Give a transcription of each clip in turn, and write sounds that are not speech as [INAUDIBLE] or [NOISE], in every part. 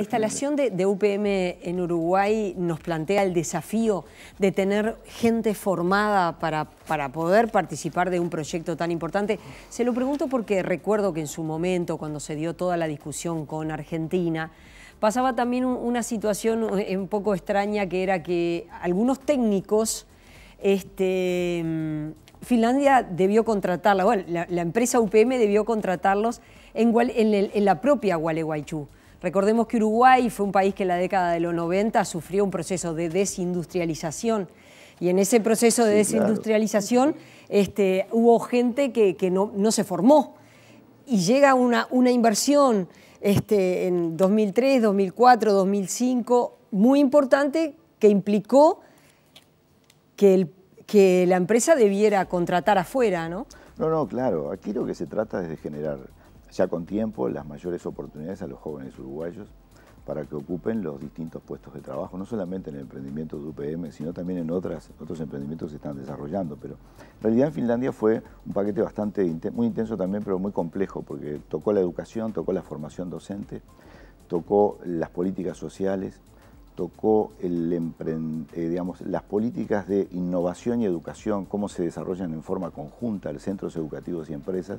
La instalación de, UPM en Uruguay nos plantea el desafío de tener gente formada para, para poder participar de un proyecto tan importante. Se lo pregunto porque recuerdo que en su momento, cuando se dio toda la discusión con Argentina, pasaba también una situación un poco extraña que era que algunos técnicos... Este, Finlandia debió contratarla, la, empresa UPM debió contratarlos en, en la propia Gualeguaychú. Recordemos que Uruguay fue un país que en la década de los 90 sufrió un proceso de desindustrialización. Y en ese proceso de desindustrialización este, hubo gente que, no, se formó. Y llega una, inversión este, en 2003, 2004, 2005, muy importante, que implicó que, que la empresa debiera contratar afuera, ¿no? No, no, claro. Aquí lo que se trata es de generar ya con tiempo las mayores oportunidades a los jóvenes uruguayos para que ocupen los distintos puestos de trabajo, no solamente en el emprendimiento de UPM, sino también en otras, otros emprendimientos que se están desarrollando. Pero en realidad en Finlandia fue un paquete bastante muy intenso también, pero muy complejo, porque tocó la educación, tocó la formación docente, tocó las políticas sociales, tocó eh, las políticas de innovación y educación, cómo se desarrollan en forma conjunta los centros educativos y empresas,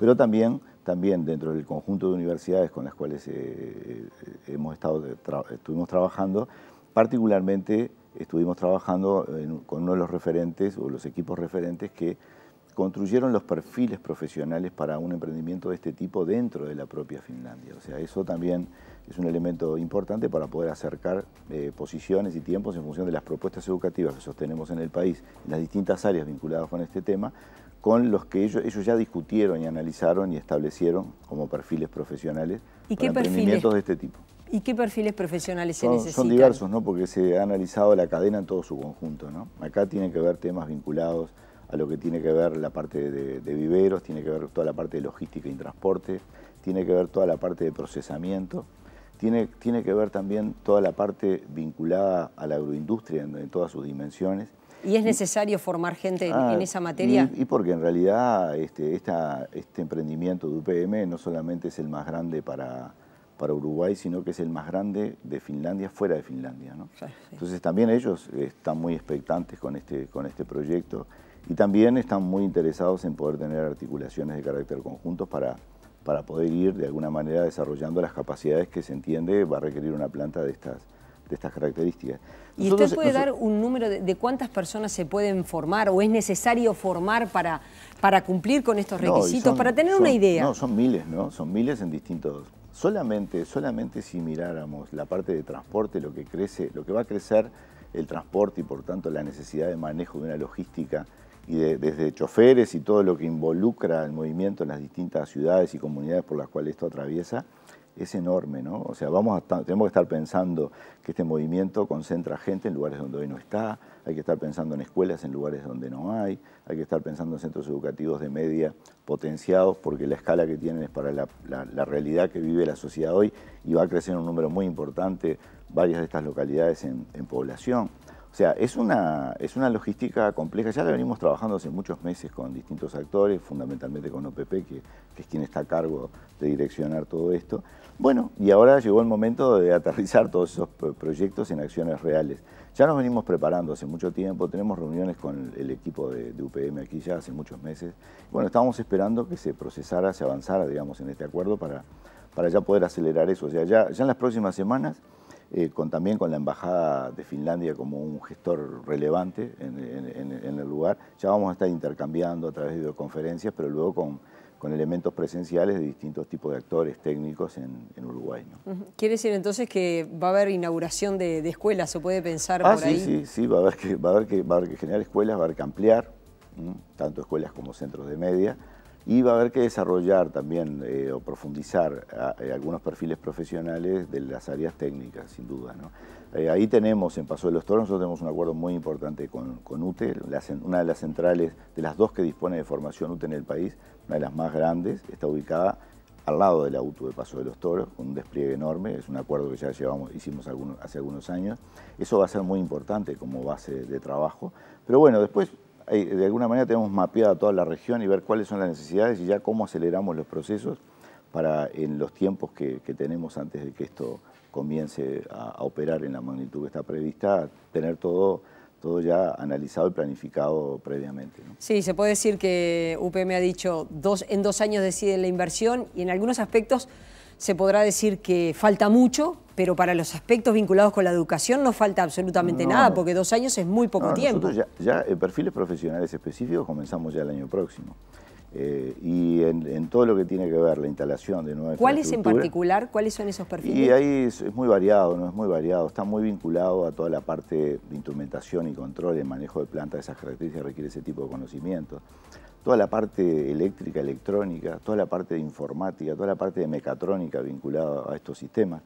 pero también, también dentro del conjunto de universidades con las cuales eh, eh, hemos estado, estuvimos trabajando, particularmente estuvimos trabajando con uno de los referentes o los equipos referentes que construyeron los perfiles profesionales para un emprendimiento de este tipo dentro de la propia Finlandia. O sea, eso también es un elemento importante para poder acercar eh, posiciones y tiempos en función de las propuestas educativas que sostenemos en el país, las distintas áreas vinculadas con este tema, con los que ellos, ya discutieron y analizaron y establecieron como perfiles profesionales ¿Y para emprendimientos de este tipo. ¿Y qué perfiles profesionales se necesitan? Son diversos, ¿no? Porque se ha analizado la cadena en todo su conjunto, ¿no? Acá tienen que ver temas vinculados a lo que tiene que ver la parte de, viveros, tiene que ver toda la parte de logística y transporte, tiene que ver toda la parte de procesamiento, tiene, tiene que ver también toda la parte vinculada a la agroindustria en, todas sus dimensiones. ¿Y es necesario formar gente en, ah, esa materia? Y, porque en realidad este, este emprendimiento de UPM no solamente es el más grande para, para Uruguay, sino que es el más grande de Finlandia fuera de Finlandia. Entonces también ellos están muy expectantes con este, con este proyecto y también están muy interesados en poder tener articulaciones de carácter conjuntos para, para poder ir de alguna manera desarrollando las capacidades que se entiende va a requerir una planta de estas, de estas características. ¿Y usted puede dar un número de, cuántas personas se pueden formar o es necesario formar para, para cumplir con estos requisitos, para tener una idea? No, son miles, ¿no? Son miles en distintos... Solamente, solamente si miráramos la parte de transporte, lo que crece, lo que va a crecer el transporte y por tanto la necesidad de manejo de una logística y desde choferes y todo lo que involucra el movimiento en las distintas ciudades y comunidades por las cuales esto atraviesa, es enorme, ¿no? O sea, vamos a, tenemos que estar pensando que este movimiento concentra gente en lugares donde hoy no está, hay que estar pensando en escuelas en lugares donde no hay, hay que estar pensando en centros educativos de media potenciados porque la escala que tienen es para la, realidad que vive la sociedad hoy y va a crecer un número muy importante varias de estas localidades en población. O sea, es una, es una logística compleja. Ya la venimos trabajando hace muchos meses con distintos actores, fundamentalmente con OPP, que, es quien está a cargo de direccionar todo esto. Bueno, y ahora llegó el momento de aterrizar todos esos proyectos en acciones reales. Ya nos venimos preparando hace mucho tiempo, tenemos reuniones con el equipo de, UPM aquí ya hace muchos meses. Bueno, estábamos esperando que se procesara, se avanzara, digamos, en este acuerdo para, para ya poder acelerar eso. O sea, ya, ya en las próximas semanas eh, con, también con la Embajada de Finlandia como un gestor relevante en, el lugar. Ya vamos a estar intercambiando a través de videoconferencias, pero luego con, con elementos presenciales de distintos tipos de actores técnicos en, Uruguay. ¿Quiere decir entonces que va a haber inauguración de, escuelas? ¿Se puede pensar ah, por sí, Sí, sí, va a haber que, va a haber que, generar escuelas, va a haber que ampliar, tanto escuelas como centros de media y va a haber que desarrollar también eh, o profundizar eh, algunos perfiles profesionales de las áreas técnicas, sin duda. Eh, ahí tenemos, en Paso de los Toros, nosotros tenemos un acuerdo muy importante con, con UTE, una de las centrales, de las dos que dispone de formación UTE en el país, una de las más grandes, está ubicada al lado de la de Paso de los Toros, con un despliegue enorme, es un acuerdo que ya llevamos, hicimos hace algunos años. Eso va a ser muy importante como base de trabajo. Pero bueno, después de alguna manera tenemos mapeada toda la región y ver cuáles son las necesidades y ya cómo aceleramos los procesos para en los tiempos que, tenemos antes de que esto comience a, operar en la magnitud que está prevista, tener todo todo ya analizado y planificado previamente. Sí, se puede decir que UPM ha dicho dos, en dos años decide la inversión y en algunos aspectos se podrá decir que falta mucho, pero para los aspectos vinculados con la educación no falta absolutamente nada, porque dos años es muy poco tiempo. ya, eh, perfiles profesionales específicos comenzamos ya el año próximo. Eh, y en, todo lo que tiene que ver la instalación de nuevas ¿Cuáles en particular? ¿Cuáles son esos perfiles? Y ahí es, muy variado, no es muy variado, está muy vinculado a toda la parte de instrumentación y control, el manejo de plantas, esas características requiere ese tipo de conocimientos toda la parte eléctrica, electrónica, toda la parte de informática, toda la parte de mecatrónica vinculada a estos sistemas,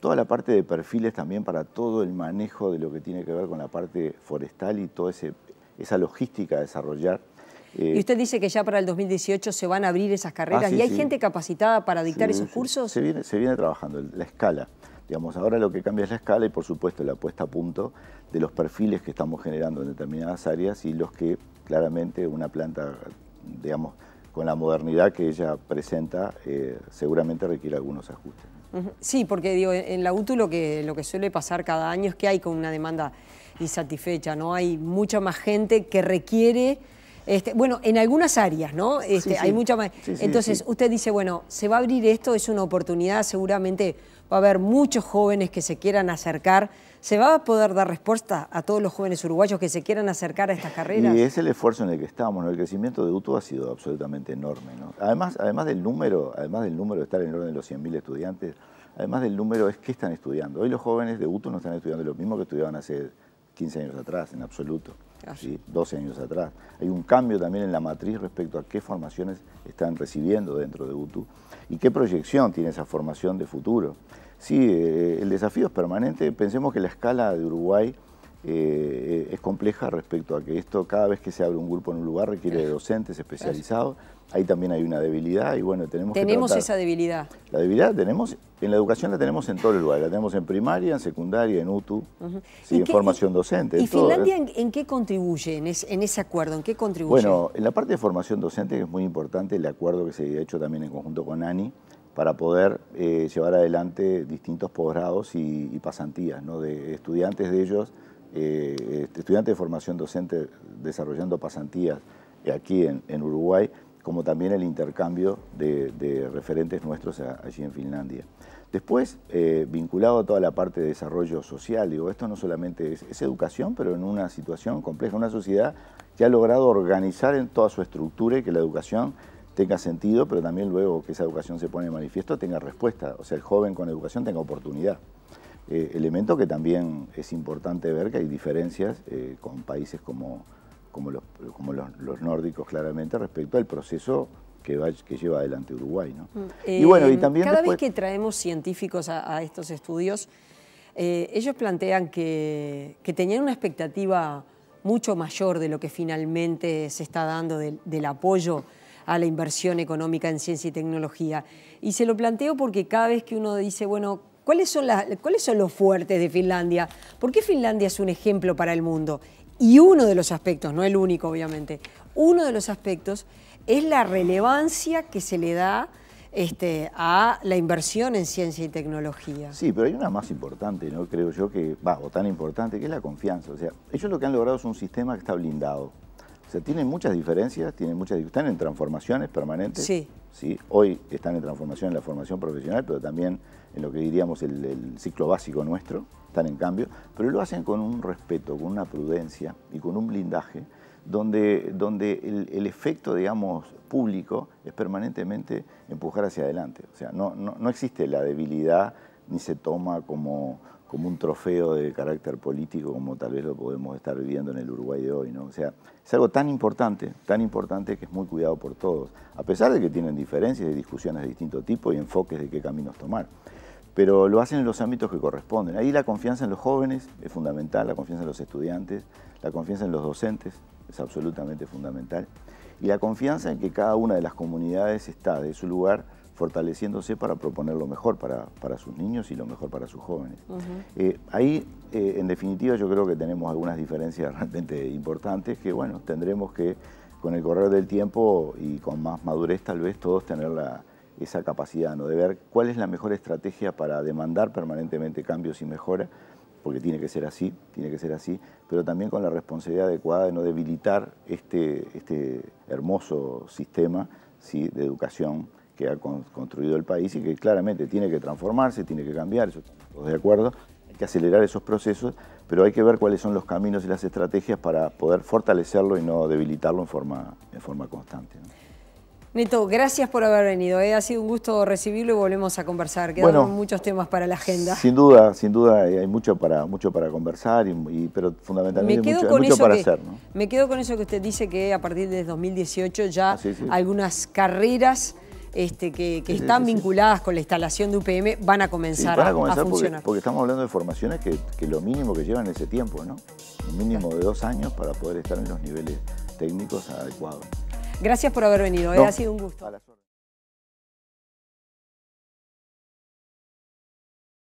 toda la parte de perfiles también para todo el manejo de lo que tiene que ver con la parte forestal y toda esa logística a desarrollar. y eh, usted dice que ya para el 2018 se van a abrir esas carreras ah, y hay gente capacitada para dictar esos cursos. Se viene, se viene trabajando la escala. Digamos, ahora lo que cambia es la escala y por supuesto la puesta a punto de los perfiles que estamos generando en determinadas áreas y los que claramente una planta, digamos, con la modernidad que ella presenta, eh, seguramente requiere algunos ajustes. Sí, porque digo, en la UTU lo que, lo que suele pasar cada año es que hay con una demanda insatisfecha, ¿no? Hay mucha más gente que requiere este, bueno, en algunas áreas, ¿no? Este, hay mucha más. Entonces, usted dice, bueno, se va a abrir esto, es una oportunidad, seguramente va a haber muchos jóvenes que se quieran acercar. ¿Se va a poder dar respuesta a todos los jóvenes uruguayos que se quieran acercar a estas carreras? Y es el esfuerzo en el que estamos, ¿no? El crecimiento de UTU ha sido absolutamente enorme, ¿no? Además, además del número, además del número de estar en el orden de los 100.000 estudiantes, además del número es qué están estudiando. Hoy los jóvenes de UTU no están estudiando lo mismo que estudiaban hace 15 años atrás, en absoluto. ¿sí? 12 años atrás. Hay un cambio también en la matriz respecto a qué formaciones están recibiendo dentro de UTU y qué proyección tiene esa formación de futuro. Sí, eh, el desafío es permanente. Pensemos que la escala de Uruguay eh, eh, es compleja respecto a que esto cada vez que se abre un grupo en un lugar requiere de docentes especializados. Ahí también hay una debilidad y bueno, tenemos Tenemos esa debilidad. La debilidad tenemos, en la educación la tenemos en todos los lugares, la tenemos en primaria, en secundaria, en UTU, en formación docente. ¿Y ¿eh? Finlandia en, qué contribuye en, ese acuerdo? ¿En qué contribuye? Bueno, en la parte de formación docente es muy importante el acuerdo que se ha hecho también en conjunto con ANI para poder llevar adelante distintos posgrados y, pasantías de estudiantes de ellos eh, estudiantes de formación docente desarrollando pasantías aquí en, Uruguay, como también el intercambio de, referentes nuestros allí en Finlandia. Después, eh, vinculado a toda la parte de desarrollo social, digo, esto no solamente es, es, educación, pero en una situación compleja, una sociedad que ha logrado organizar en toda su estructura y que la educación tenga sentido, pero también luego que esa educación se pone en manifiesto, tenga respuesta, o sea, el joven con educación tenga oportunidad. Eh, elemento que también es importante ver que hay diferencias eh, con países como, como, los, como los, nórdicos claramente respecto al proceso que, lleva adelante Uruguay. ¿no? Mm. y bueno, y eh, también cada vez que traemos científicos a, estos estudios, ellos plantean que, tenían una expectativa mucho mayor de lo que finalmente se está dando del apoyo a la inversión económica en ciencia y tecnología. Y se lo planteo porque cada vez que uno dice, bueno, ¿Cuáles son, los fuertes de Finlandia? ¿Por qué Finlandia es un ejemplo para el mundo? Y uno de los aspectos, no el único obviamente, uno de los aspectos es la relevancia que se le da este, a la inversión en ciencia y tecnología. Sí, pero hay una más importante, ¿no? creo yo, que o tan importante, que es la confianza. O sea, ellos lo que han logrado es un sistema que está blindado. O sea, tienen muchas diferencias, tienen muchas, están en transformaciones permanentes. Sí. sí. Hoy están en transformación en la formación profesional, pero también en lo que diríamos el, ciclo básico nuestro, están en cambio, pero lo hacen con un respeto, con una prudencia y con un blindaje donde, donde el, efecto, digamos, público es permanentemente empujar hacia adelante. O sea, no, no, no existe la debilidad ni se toma como como un trofeo de carácter político como tal vez lo podemos estar viviendo en el Uruguay de hoy, ¿no? O sea, es algo tan importante, tan importante que es muy cuidado por todos, a pesar de que tienen diferencias y discusiones de distinto tipo y enfoques de qué caminos tomar. Pero lo hacen en los ámbitos que corresponden. Ahí la confianza en los jóvenes es fundamental, la confianza en los estudiantes, la confianza en los docentes es absolutamente fundamental y la confianza en que cada una de las comunidades está de su lugar fortaleciéndose para proponer lo mejor para, sus niños y lo mejor para sus jóvenes. Eh, ahí, eh, en definitiva, yo creo que tenemos algunas diferencias [LAUGHS] realmente importantes que, bueno, tendremos que, con el correr del tiempo y con más madurez, tal vez todos tener esa capacidad ¿no? de ver cuál es la mejor estrategia para demandar permanentemente cambios y mejora, porque tiene que ser así, tiene que ser así, pero también con la responsabilidad adecuada de no debilitar este, este hermoso sistema de educación que ha construido el país y que claramente tiene que transformarse, tiene que cambiar, eso estamos todos de acuerdo, hay que acelerar esos procesos, pero hay que ver cuáles son los caminos y las estrategias para poder fortalecerlo y no debilitarlo en forma, en forma constante. Neto, gracias por haber venido. ¿eh? Ha sido un gusto recibirlo y volvemos a conversar. Quedan muchos temas para la agenda. Sin duda, sin duda eh, hay mucho para, mucho para conversar, pero fundamentalmente mucho, para hacer. Me quedo con eso que usted dice que a partir de 2018 ya ah, algunas carreras este, que, están vinculadas con la instalación de UPM van a comenzar, a, funcionar. Porque, estamos hablando de formaciones que, lo mínimo que llevan ese tiempo, ¿no? Un mínimo de dos años para poder estar en los niveles técnicos adecuados. Gracias por haber venido, ¿eh? ha sido un gusto.